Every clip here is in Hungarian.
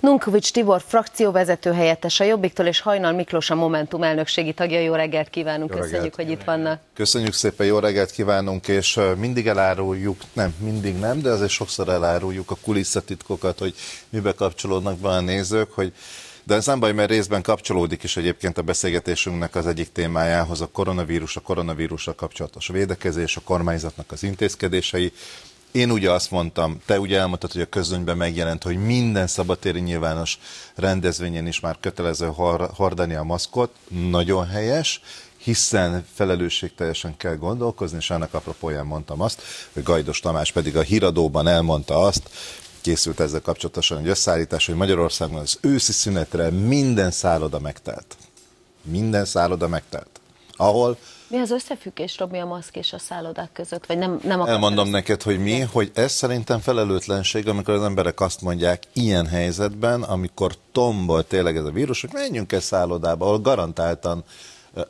Nunkovics Tibor frakcióvezető helyettes a Jobbiktól, és Hajnal Miklós a Momentum elnökségi tagja. Jó reggelt kívánunk, jó reggelt. köszönjük, hogy itt vannak. Köszönjük szépen, jó reggelt kívánunk, és mindig eláruljuk, nem, mindig nem, de azért sokszor eláruljuk a kulisszatitkokat, hogy mibe kapcsolódnak be a nézők, hogy de ez nem baj, mert részben kapcsolódik is egyébként a beszélgetésünknek az egyik témájához, a koronavírus, a koronavírusra kapcsolatos védekezés, a kormányzatnak az intézkedései, én ugye azt mondtam, te ugye elmondtad, hogy a közönyben megjelent, hogy minden szabatéri nyilvános rendezvényen is már kötelező hordani a maszkot, nagyon helyes, hiszen felelősségteljesen kell gondolkozni, és ennek apropóján mondtam azt, hogy Gajdos Tamás pedig a híradóban elmondta azt, készült ezzel kapcsolatosan egy összeállítás, hogy Magyarországon az őszi szünetre minden szálloda megtelt. Minden szálloda megtelt. Ahol mi az összefüggés, Robi, a maszk és a szállodák között? Vagy nem, nem Elmondom neked, hogy mi, hogy ez szerintem felelőtlenség, amikor az emberek azt mondják ilyen helyzetben, amikor tombol tényleg ez a vírus, hogy menjünk-e szállodába, ahol garantáltan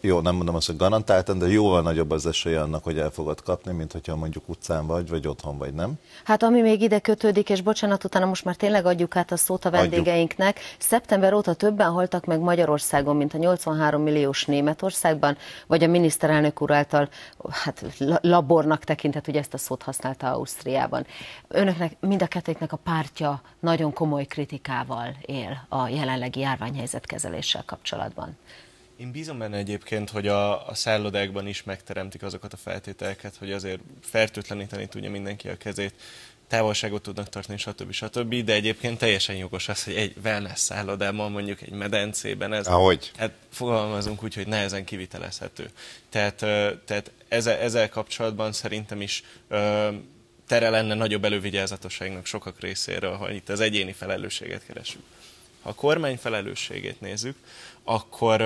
jó, nem mondom azt, hogy garantáltan, de jóval nagyobb az esélye annak, hogy el fogod kapni, mint hogyha mondjuk utcán vagy, vagy otthon vagy, nem? Hát ami még ide kötődik, és bocsánat, utána most már tényleg adjuk át a szót a vendégeinknek. Adjuk. Szeptember óta többen haltak meg Magyarországon, mint a 83 milliós Németországban, vagy a miniszterelnök úr által hát, labornak tekintett, hogy ezt a szót használta Ausztriában. Önöknek, mind a kettőknek a pártja nagyon komoly kritikával él a jelenlegi járványhelyzet kezeléssel kapcsolatban. Én bízom benne egyébként, hogy a, a szállodákban is megteremtik azokat a feltételeket, hogy azért fertőtleníteni tudja mindenki a kezét, távolságot tudnak tartani, stb. stb. De egyébként teljesen jogos az, hogy egy wellness szállodában, mondjuk egy medencében ez... Ahogy? Hát fogalmazunk úgy, hogy nehezen kivitelezhető. Tehát, tehát ezzel, ezzel kapcsolatban szerintem is tere lenne nagyobb elővigyázatosságnak sokak részéről, ha itt az egyéni felelősséget keresünk. Ha a kormány felelősségét nézzük, akkor,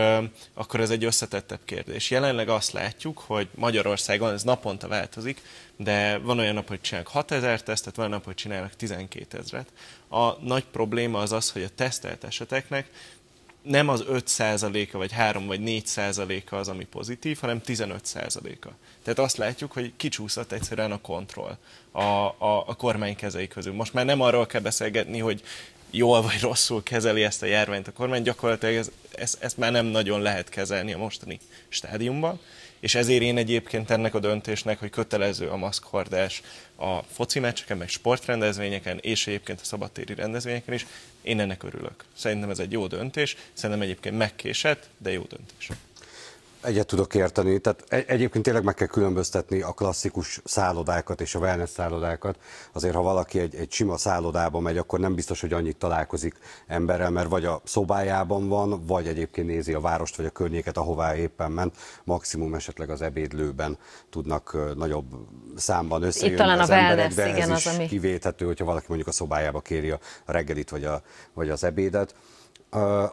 akkor ez egy összetettebb kérdés. Jelenleg azt látjuk, hogy Magyarországon ez naponta változik, de van olyan nap, hogy csinálnak ezer tesztet, van olyan nap, hogy csinálnak 12 ezret. A nagy probléma az az, hogy a tesztelt eseteknek nem az 5%-a, vagy 3 vagy 4%-a az, ami pozitív, hanem 15%-a. Tehát azt látjuk, hogy kicsúszott egyszerűen a kontroll a, a, a kormány kezei közül. Most már nem arról kell beszélgetni, hogy jól vagy rosszul kezeli ezt a járványt a kormány, gyakorlatilag ez, ez, már nem nagyon lehet kezelni a mostani stádiumban, és ezért én egyébként ennek a döntésnek, hogy kötelező a maszkhordás a foci meccseken, meg sportrendezvényeken, és egyébként a szabadtéri rendezvényeken is, én ennek örülök. Szerintem ez egy jó döntés, szerintem egyébként megkésett, de jó döntés. Egyet tudok érteni, tehát egy, egyébként tényleg meg kell különböztetni a klasszikus szállodákat és a wellness szállodákat. Azért, ha valaki egy, egy sima szállodába megy, akkor nem biztos, hogy annyit találkozik emberrel, mert vagy a szobájában van, vagy egyébként nézi a várost vagy a környéket, ahová éppen ment. Maximum esetleg az ebédlőben tudnak nagyobb számban összejönni Itt talán az a wellness, emberek, de igen, ez az, is ami... kivéthető, hogyha valaki mondjuk a szobájába kéri a reggelit vagy, a, vagy az ebédet.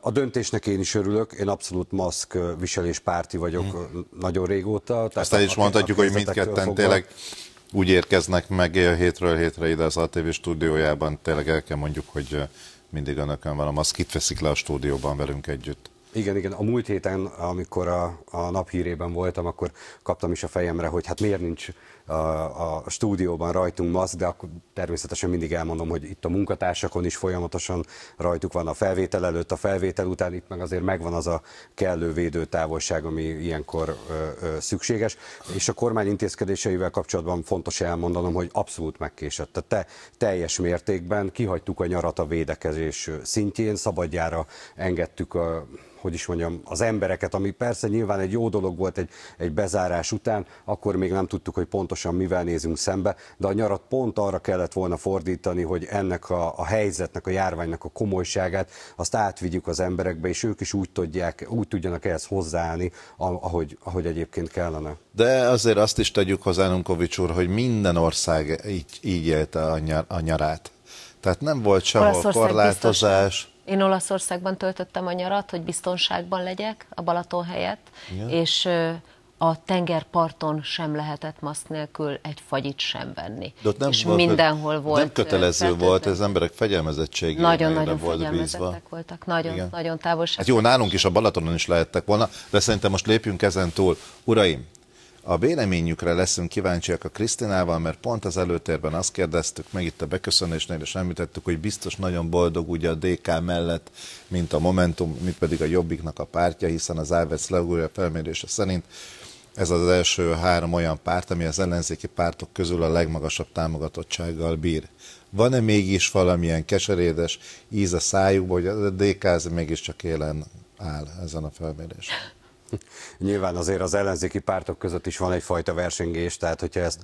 A döntésnek én is örülök, én abszolút maszk viseléspárti vagyok hmm. nagyon régóta. Tehát Aztán is mondhatjuk, hogy mindketten fogva... tényleg úgy érkeznek meg hétről hétre ide az ATV stúdiójában, tényleg el kell mondjuk, hogy mindig önökön van a maszk, itt veszik le a stúdióban velünk együtt. Igen, igen. A múlt héten, amikor a, a naphírében voltam, akkor kaptam is a fejemre, hogy hát miért nincs a, a stúdióban rajtunk maszk, de akkor természetesen mindig elmondom, hogy itt a munkatársakon is folyamatosan rajtuk van a felvétel előtt, a felvétel után, itt meg azért megvan az a kellő védőtávolság, ami ilyenkor ö, ö, szükséges. És a kormány intézkedéseivel kapcsolatban fontos elmondanom, hogy abszolút megkésett. Tehát te, teljes mértékben kihagytuk a nyarat a védekezés szintjén, szabadjára engedtük a hogy is mondjam, az embereket, ami persze nyilván egy jó dolog volt egy, egy bezárás után, akkor még nem tudtuk, hogy pontosan mivel nézünk szembe, de a nyarat pont arra kellett volna fordítani, hogy ennek a, a helyzetnek, a járványnak a komolyságát, azt átvigyük az emberekbe, és ők is úgy, tudják, úgy tudjanak ehhez hozzáállni, ahogy, ahogy egyébként kellene. De azért azt is tegyük hozzá, Nunkovics úr, hogy minden ország így, így élte a, nyar, a nyarát. Tehát nem volt sehol korlátozás. Biztos én Olaszországban töltöttem a nyarat, hogy biztonságban legyek a Balaton helyett, Igen. és a tengerparton sem lehetett maszk nélkül egy fagyit sem venni. De ott nem és volt, mindenhol volt. Nem kötelező feltétlen. volt, ez emberek fegyelmezettségére Nagyon-nagyon volt fegyelmezettek bízva. voltak, nagyon, Igen. nagyon távolság. Hát jó, nálunk is a Balatonon is lehettek volna, de szerintem most lépjünk ezen túl. Uraim, a véleményükre leszünk kíváncsiak a Krisztinával, mert pont az előtérben azt kérdeztük, meg itt a beköszönésnél is említettük, hogy biztos nagyon boldog ugye a DK mellett, mint a Momentum, mint pedig a Jobbiknak a pártja, hiszen az Ávetsz Leugója felmérése szerint ez az első három olyan párt, ami az ellenzéki pártok közül a legmagasabb támogatottsággal bír. Van-e mégis valamilyen keserédes íz a szájukba, hogy a DK ez mégiscsak élen áll ezen a felmérésen? Nyilván azért az ellenzéki pártok között is van egyfajta versengés, tehát hogyha ezt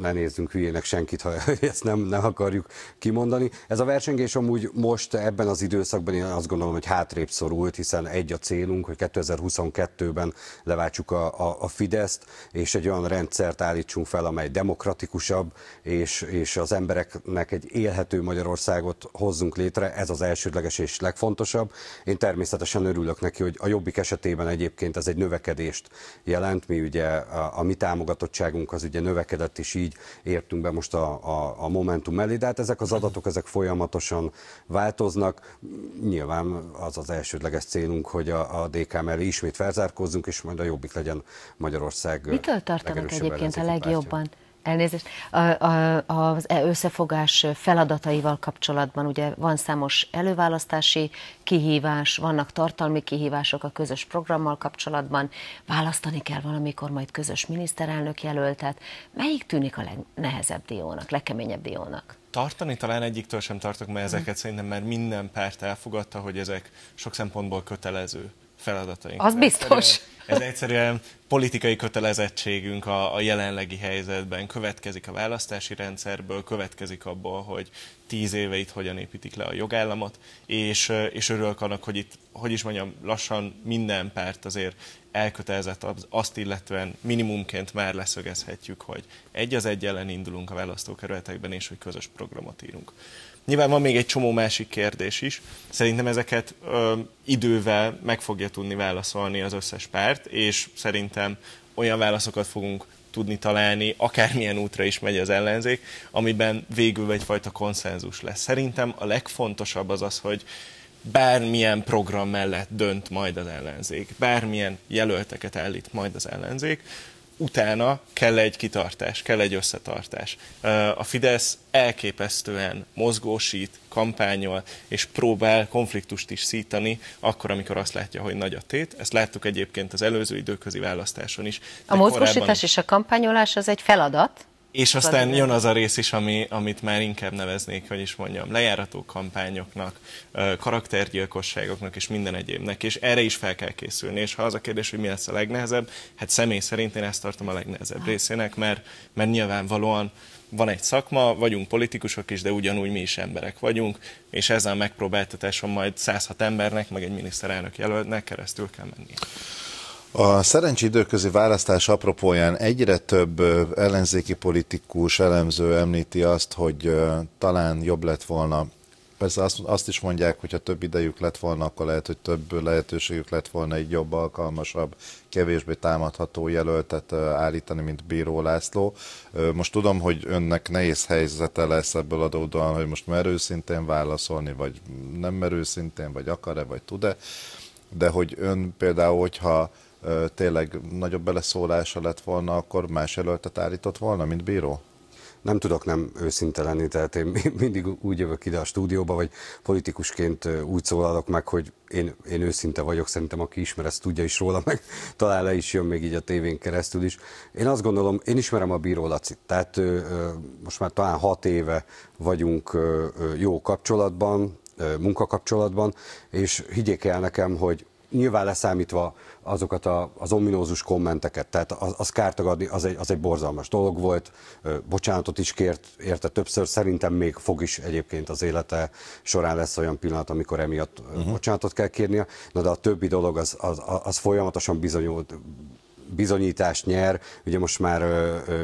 ne nézzünk hülyének senkit, ha ezt nem, nem akarjuk kimondani. Ez a versengés amúgy most ebben az időszakban én azt gondolom, hogy hátrébb szorult, hiszen egy a célunk, hogy 2022-ben leváltsuk a, a, a Fideszt, és egy olyan rendszert állítsunk fel, amely demokratikusabb, és, és az embereknek egy élhető Magyarországot hozzunk létre. Ez az elsődleges és legfontosabb. Én természetesen örülök neki, hogy a jobbik esetében egy egyébként az egy növekedést jelent. Mi ugye a, a mi támogatottságunk az ugye növekedett, és így értünk be most a, a, a Momentum elé, de hát ezek az adatok ezek folyamatosan változnak. Nyilván az az elsődleges célunk, hogy a, a DK mellé ismét felzárkózzunk, és majd a jobbik legyen Magyarország. Mitől tartanak egyébként a legjobban? Pártja. Elnézést. A, a, az e összefogás feladataival kapcsolatban ugye van számos előválasztási kihívás, vannak tartalmi kihívások a közös programmal kapcsolatban, választani kell valamikor majd közös miniszterelnök jelöltet. Melyik tűnik a legnehezebb diónak, legkeményebb diónak? tartani talán egyiktől sem tartok, mert hm. ezeket szerintem már minden párt elfogadta, hogy ezek sok szempontból kötelező feladataink. Az biztos. Ez egyszerűen politikai kötelezettségünk a, a jelenlegi helyzetben. Következik a választási rendszerből, következik abból, hogy tíz éve itt hogyan építik le a jogállamot, és, eh, és örülök annak, hogy itt, hogy is mondjam, lassan minden párt azért elkötelezett az, azt illetően minimumként már leszögezhetjük, hogy egy az egy ellen indulunk a választókerületekben, és hogy közös programot írunk. Nyilván van még egy csomó másik kérdés is. Szerintem ezeket ö, idővel meg fogja tudni válaszolni az összes pár embert, és szerintem olyan válaszokat fogunk tudni találni, akármilyen útra is megy az ellenzék, amiben végül egyfajta konszenzus lesz. Szerintem a legfontosabb az az, hogy bármilyen program mellett dönt majd az ellenzék, bármilyen jelölteket állít majd az ellenzék, utána kell egy kitartás, kell egy összetartás. A Fidesz elképesztően mozgósít, kampányol, és próbál konfliktust is szítani, akkor, amikor azt látja, hogy nagy a tét. Ezt láttuk egyébként az előző időközi választáson is. A mozgósítás korábban... és a kampányolás az egy feladat, és aztán jön az a rész is, ami, amit már inkább neveznék, hogy is mondjam, lejárató kampányoknak, karaktergyilkosságoknak és minden egyébnek, és erre is fel kell készülni. És ha az a kérdés, hogy mi lesz a legnehezebb, hát személy szerint én ezt tartom a legnehezebb hát. részének, mert, mert nyilvánvalóan van egy szakma, vagyunk politikusok is, de ugyanúgy mi is emberek vagyunk, és ezen a megpróbáltatáson majd 106 embernek, meg egy miniszterelnök jelöltnek keresztül kell menni. A szerencsi időközi választás apropóján egyre több ellenzéki politikus elemző említi azt, hogy talán jobb lett volna Persze azt, azt is mondják, hogy ha több idejük lett volna, akkor lehet, hogy több lehetőségük lett volna egy jobb, alkalmasabb, kevésbé támadható jelöltet állítani, mint Bíró László. Most tudom, hogy önnek nehéz helyzete lesz ebből adódóan, hogy most merő szintén válaszolni, vagy nem merő szintén, vagy akar-e, vagy tud-e, de hogy ön például, hogyha tényleg nagyobb beleszólása lett volna, akkor más jelöltet állított volna, mint bíró? nem tudok nem őszinte lenni, tehát én mindig úgy jövök ide a stúdióba, vagy politikusként úgy szólalok meg, hogy én, én őszinte vagyok, szerintem aki ismer, ezt tudja is róla, meg talán le is jön még így a tévén keresztül is. Én azt gondolom, én ismerem a bíró Lacit, tehát most már talán hat éve vagyunk jó kapcsolatban, munkakapcsolatban, és higgyék el nekem, hogy nyilván leszámítva azokat a, az ominózus kommenteket, tehát az, az kártagadni, az egy, az egy borzalmas dolog volt, bocsánatot is kért, érte többször, szerintem még fog is egyébként az élete során lesz olyan pillanat, amikor emiatt uh-huh. bocsánatot kell kérnie, na de a többi dolog az, az, az folyamatosan bizonyult, bizonyítást nyer, ugye most már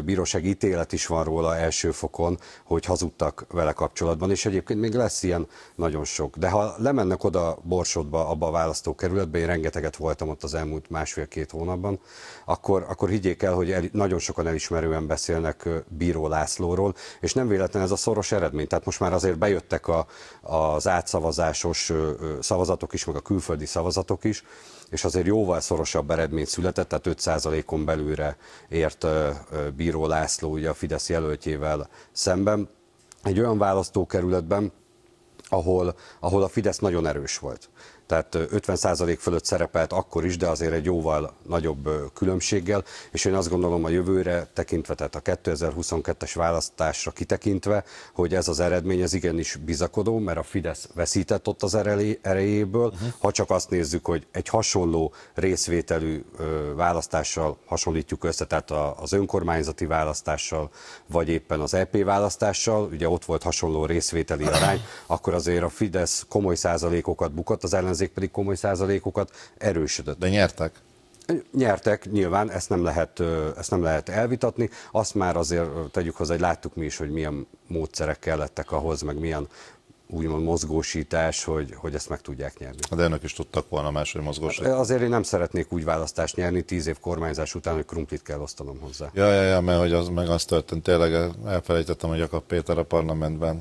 bíróság ítélet is van róla első fokon, hogy hazudtak vele kapcsolatban, és egyébként még lesz ilyen nagyon sok. De ha lemennek oda Borsodba, abba a választókerületbe, én rengeteget voltam ott az elmúlt másfél-két hónapban, akkor, akkor higgyék el, hogy el, nagyon sokan elismerően beszélnek Bíró Lászlóról, és nem véletlen ez a szoros eredmény. Tehát most már azért bejöttek a, az átszavazásos szavazatok is, meg a külföldi szavazatok is, és azért jóval szorosabb eredmény született, tehát 5%-on belőre ért Bíró László ugye a Fidesz jelöltjével szemben. Egy olyan választókerületben, ahol, ahol a Fidesz nagyon erős volt tehát 50% fölött szerepelt akkor is, de azért egy jóval nagyobb különbséggel, és én azt gondolom a jövőre tekintve, tehát a 2022-es választásra kitekintve, hogy ez az eredmény az igenis bizakodó, mert a Fidesz veszített ott az erejéből, uh-huh. ha csak azt nézzük, hogy egy hasonló részvételű választással hasonlítjuk össze, tehát az önkormányzati választással, vagy éppen az EP választással, ugye ott volt hasonló részvételi arány, akkor azért a Fidesz komoly százalékokat bukott, az ellen ellenzék pedig komoly százalékokat erősödött. De nyertek? Nyertek, nyilván ezt nem, lehet, ezt nem lehet elvitatni. Azt már azért tegyük hozzá, hogy láttuk mi is, hogy milyen módszerek kellettek ahhoz, meg milyen úgymond mozgósítás, hogy, hogy ezt meg tudják nyerni. De önök is tudtak volna máshogy mozgósítani. Hát azért én nem szeretnék úgy választást nyerni tíz év kormányzás után, hogy krumplit kell osztanom hozzá. Ja, ja, ja mert hogy az meg az történt, tényleg elfelejtettem, hogy Jakab Péter a parlamentben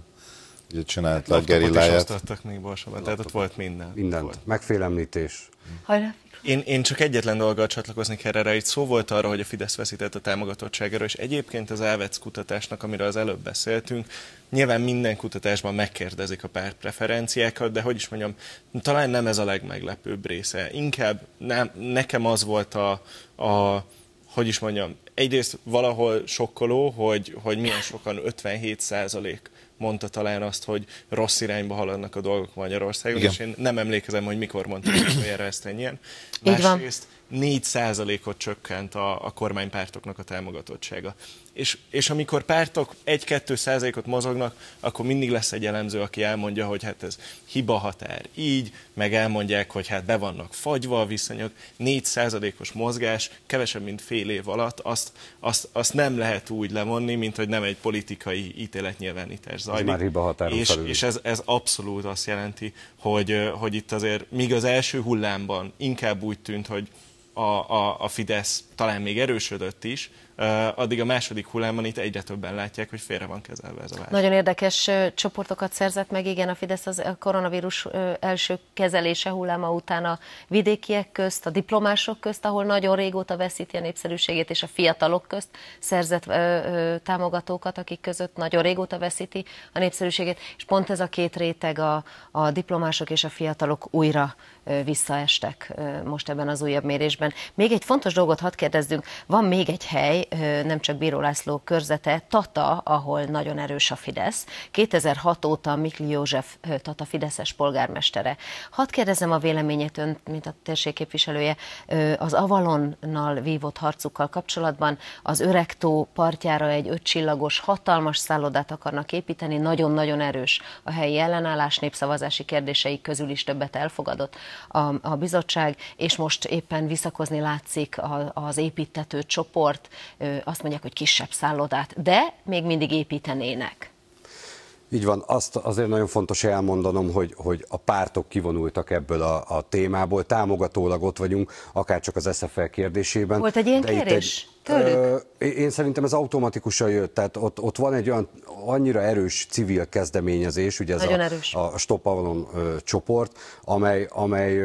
Ugye csinált hát a gerilláját. is adtak még Balsabán, tehát ott volt minden. Mindent. Volt. Megfélemlítés. Hajrá! Én, én csak egyetlen dolggal csatlakozni kell erre. Itt szó volt arra, hogy a Fidesz veszített a támogatottságáról, és egyébként az Ávec kutatásnak, amiről az előbb beszéltünk, nyilván minden kutatásban megkérdezik a párt preferenciákat, de hogy is mondjam, talán nem ez a legmeglepőbb része. Inkább nem, nekem az volt a, a hogy is mondjam, egyrészt valahol sokkoló, hogy, hogy milyen sokan 57 százalék mondta talán azt, hogy rossz irányba haladnak a dolgok Magyarországon, Igen. és én nem emlékezem, hogy mikor mondtam erre ezt ennyien. Másrészt 4%-ot csökkent a, a kormánypártoknak a támogatottsága és, és amikor pártok 1-2 százalékot mozognak, akkor mindig lesz egy elemző, aki elmondja, hogy hát ez hiba határ így, meg elmondják, hogy hát be vannak fagyva a viszonyok, 4 százalékos mozgás, kevesebb, mint fél év alatt, azt, azt, azt nem lehet úgy levonni, mint hogy nem egy politikai ítéletnyilvánítás zajlik. Ez már hiba határon és, felül. és ez, ez abszolút azt jelenti, hogy, hogy itt azért, míg az első hullámban inkább úgy tűnt, hogy a, a, a Fidesz talán még erősödött is, addig a második hullámon itt egyre többen látják, hogy félre van kezelve ez a válság. Nagyon érdekes csoportokat szerzett meg, igen, a Fidesz az koronavírus első kezelése hulláma után a vidékiek közt, a diplomások közt, ahol nagyon régóta veszíti a népszerűségét, és a fiatalok közt szerzett támogatókat, akik között nagyon régóta veszíti a népszerűségét, és pont ez a két réteg, a, a diplomások és a fiatalok újra visszaestek most ebben az újabb mérésben. Még egy fontos dolgot hadd kérdezzünk, van még egy hely, nem csak Bíró László körzete, Tata, ahol nagyon erős a Fidesz. 2006 óta Mikli József Tata Fideszes polgármestere. Hadd kérdezem a véleményét ön, mint a térségképviselője, az Avalonnal vívott harcukkal kapcsolatban az Öregtó partjára egy ötcsillagos, hatalmas szállodát akarnak építeni, nagyon-nagyon erős a helyi ellenállás, népszavazási kérdései közül is többet elfogadott a, a bizottság, és most éppen visszakozni látszik az építető csoport, azt mondják, hogy kisebb szállodát, de még mindig építenének. Így van, azt azért nagyon fontos elmondanom, hogy, hogy a pártok kivonultak ebből a, a témából, támogatólag ott vagyunk, akár csak az SFL kérdésében. Volt egy ilyen kérés? Tőlük? Én szerintem ez automatikusan jött, tehát ott, ott van egy olyan annyira erős civil kezdeményezés, ugye ez Nagyon a, erős. a Stop Avalon csoport, amely, amely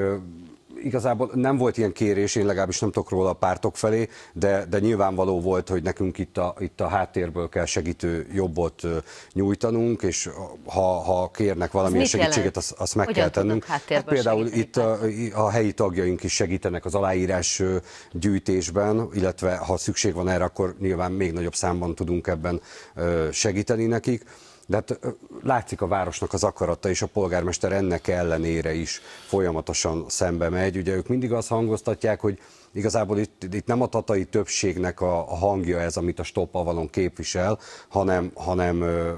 igazából nem volt ilyen kérés, én legalábbis nem tudok róla a pártok felé, de, de nyilvánvaló volt, hogy nekünk itt a, itt a háttérből kell segítő jobbot nyújtanunk, és ha, ha kérnek valamilyen az segítséget, azt, azt meg Hogyan kell tennünk. Hát például itt a, a helyi tagjaink is segítenek az aláírás gyűjtésben, illetve ha szükség van erre, akkor nyilván még nagyobb számban tudunk ebben segíteni nekik. De hát látszik a városnak az akarata, és a polgármester ennek ellenére is folyamatosan szembe megy. Ugye ők mindig azt hangoztatják, hogy Igazából itt, itt nem a tatai többségnek a, a hangja ez, amit a Stop Avalon képvisel, hanem, hanem ö,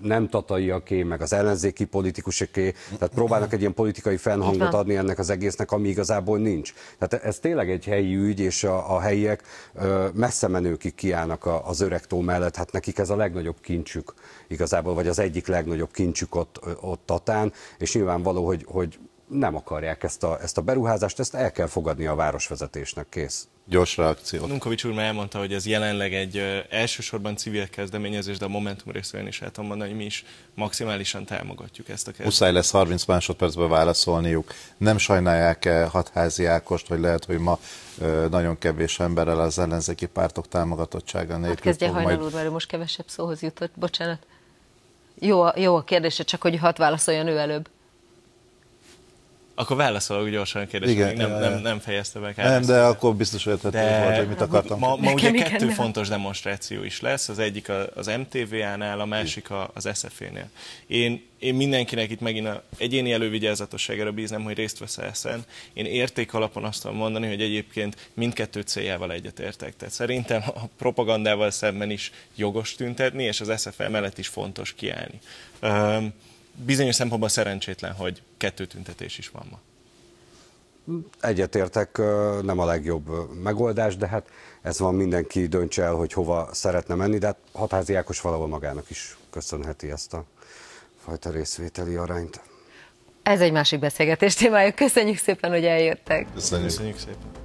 nem tataiaké, meg az ellenzéki politikusoké, tehát próbálnak egy ilyen politikai fennhangot adni ennek az egésznek, ami igazából nincs. Tehát ez tényleg egy helyi ügy, és a, a helyiek ö, messze menőkig kiállnak a, az öreg tó mellett, hát nekik ez a legnagyobb kincsük igazából, vagy az egyik legnagyobb kincsük ott, ott Tatán, és nyilvánvaló, hogy, hogy nem akarják ezt a, ezt a beruházást, ezt el kell fogadni a városvezetésnek, kész. Gyors reakció. Nunkovics úr már elmondta, hogy ez jelenleg egy ö, elsősorban civil kezdeményezés, de a Momentum részén is el tudom mondani, hogy mi is maximálisan támogatjuk ezt a kezdeményezést. Muszáj lesz 30 másodpercben válaszolniuk. Nem sajnálják-e hatházi Ákost, hogy lehet, hogy ma ö, nagyon kevés emberrel az ellenzéki pártok támogatottsága nélkül. Hát kezdje hajnal majd... úr, mert most kevesebb szóhoz jutott, bocsánat. Jó a, jó a kérdése, csak hogy hat válaszoljon ő előbb. Akkor válaszolok gyorsan a kérdésre, igen, nem, nem, nem fejezte be Kár hát Nem, de akkor biztos hogy volt, hogy mit akartam. Ma, ma ugye kettő igen, fontos demonstráció is lesz, az egyik az MTVA-nál, a másik az SZF-nél. Én, én mindenkinek itt megint a egyéni elővigyázatosságára bíznem, hogy részt vesz eszen. Én érték alapon azt tudom mondani, hogy egyébként mindkettő céljával egyetértek. Tehát szerintem a propagandával szemben is jogos tüntetni, és az SZF e mellett is fontos kiállni. Um, bizonyos szempontból szerencsétlen, hogy kettő tüntetés is van ma. Egyetértek, nem a legjobb megoldás, de hát ez van, mindenki döntse el, hogy hova szeretne menni, de hát Hatházi Ákos valahol magának is köszönheti ezt a fajta részvételi arányt. Ez egy másik beszélgetés témája. Köszönjük szépen, hogy eljöttek. Köszönjük, Köszönjük szépen.